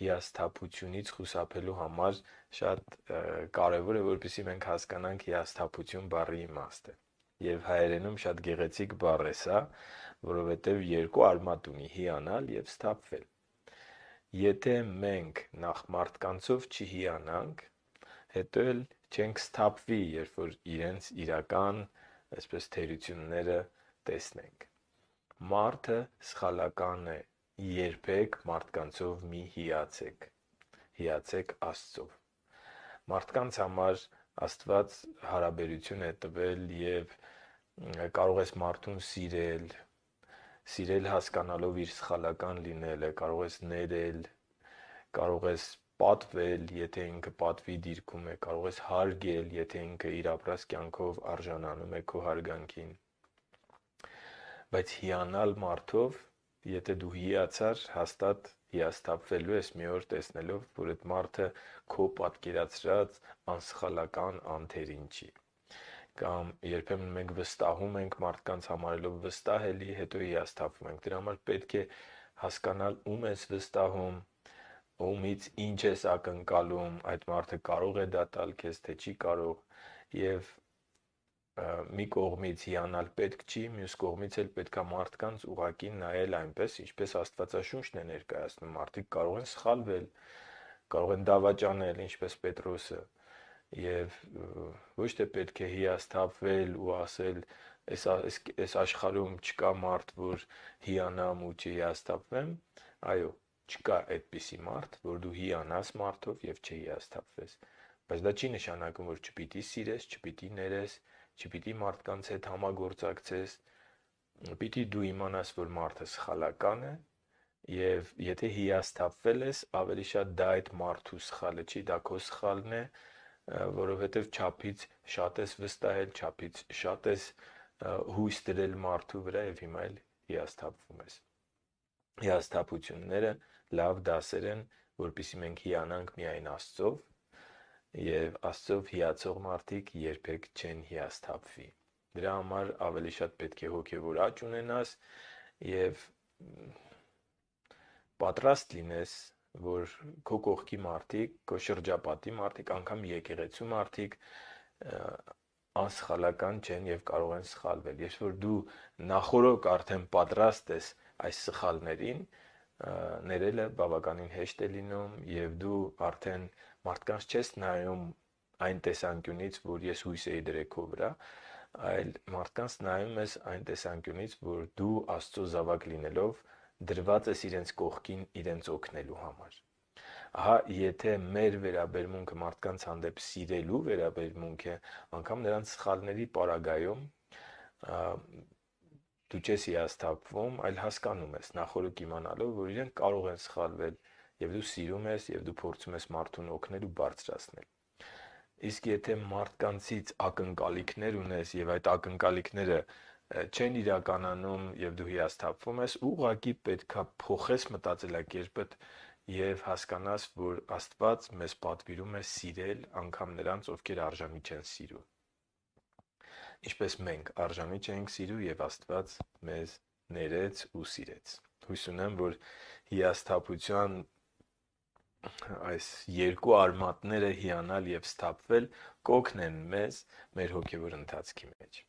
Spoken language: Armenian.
հիասթափությունից խուսափելու համար շատ կարևոր է, որպեսզի մենք հասկանանք հիասթափություն բառի իմաստը։ Եվ հայերենում շատ գեղեցիկ բառ է սա, որովհետև երկու արմատ ունի՝ հիանալ եւ սթափվել։ Եթե մենք նախ մարդկանցով չհիանանք, հետո էլ չենք սթափվի, երբ որ իրենց իրական, այսպես թերությունները տեսնենք։ Մարդը սխալական է, երբեք մարդկանցով մի հիացեք։ Հիացեք Աստծով։ Մարդկանց համար Աստված հարաբերություն է տվել եւ կարող ես մարդուն սիրել, սիրել հասկանալով իր սխալական լինելը, կարող ես ներել, կարող ես պատվել, եթե ինքը պատվի դիրքում է, կարող ես հարգել, եթե ինքը իր ապրած կյանքով արժանանում է քո հարգանքին։ Բայց հիանալ մարդով Եթե դու հիացար, հաստատ հիասթափվելու ես մի օր տեսնելով, որ այդ մարդը քո պատկերացրած անսխալական անթերին չի։ Կամ երբեմն մենք վստահում ենք մարդկանց համարելով վստահելի, հետո հիասթափվում ենք։ Դրա համար պետք է հասկանալ ում ես վստահում, ումից ինչ ես ակնկալում, այդ մարդը կարող է դա տալ քեզ, թե չի կարող, եւ մի կողմից հիանալ պետք չի, մյուս կողմից էլ պետքա մարդկանց ուղակի նայել այնպես, ինչպես Աստվածաշունչն է ներկայացնում, մարդիկ կարող են սխալվել, կարող են դավաճանել, ինչպես Պետրոսը, եւ ոչ թե պետք է հիասթափվել ու ասել այս այս աշխարհում չկա մարդ, որ հիանամ ու չհիասթափվեմ, այո, չկա այդպիսի մարդ, որ դու հիանաս մարդով եւ չհիասթափվես։ Բայց դա չի նշանակում, որ չպիտի սիրես, չպիտի ներես, չպիտի չպիտի մարդկանց հետ համագործակցես, պիտի դու իմանաս, որ մարդը սխալական է, Եվ եթե հիասթափվել ես, ավելի շատ դա այդ մարդու սխալը չի, դա քո սխալն է, որովհետև ճապից շատ ես վստահել, ճապից շատ ես հույս դրել մարդու վրա եւ հիմա էլ հիասթափվում ես։ Հիասթափությունները լավ դասեր են, որpիսի մենք հիանանք միայն Աստծով Եվ Աստծով հիացող մարդիկ երբեք չեն հիասթափվի։ Դրա համար ավելի շատ պետք է հոգևոր աճ ունենաս և պատրաստ լինես, որ քո կողքի մարդիկ, քո շրջապատի մարդիկ, անգամ եկեղեցու մարդիկ անսխալական չեն եւ կարող են սխալվել։ Երբ որ դու նախորոք արդեն պատրաստ ես այս սխալներին, ներելը բավականին հեշտ է լինում եւ դու արդեն մարդկանց չես նայում այն տեսանկյունից, որ ես հույս էի դրել քո վրա, այլ մարդկանց նայում ես այն տեսանկյունից, որ դու Աստծո զավակ լինելով դրված ես իրենց կողքին իրենց օգնելու համար։ Ահա եթե մեր վերաբերմունքը մարդկանց հանդեպ սիրելու վերաբերմունք է, անգամ նրանց սխալների պարագայում դու չես հիասթափվում, այլ հասկանում ես նախորդ իմանալով, որ իրենք կարող են սխալվել եւ դու սիրում ես եւ դու փորձում ես մարդուն օգնել ու բարձրացնել։ Իսկ եթե մարդկանցից ակնկալիքներ ունես եւ այդ ակնկալիքները չեն իրականանում եւ դու հիասթափվում ես, ուղղակի պետքա փոխես մտածելակերպդ եւ հասկանաս, որ Աստված մեզ պատվիրում է սիրել անգամ նրանց, ովքեր արժանի չեն սիրում ինչպես մենք արժանի չենք սիրու եւ Աստված մեզ ներեց ու սիրեց։ Հույս ունեմ, որ հիասթափության այս երկու արմատները հիանալ եւ սթափվել կօգնեն մեզ մեր հոգեվոր ընթացքի մեջ։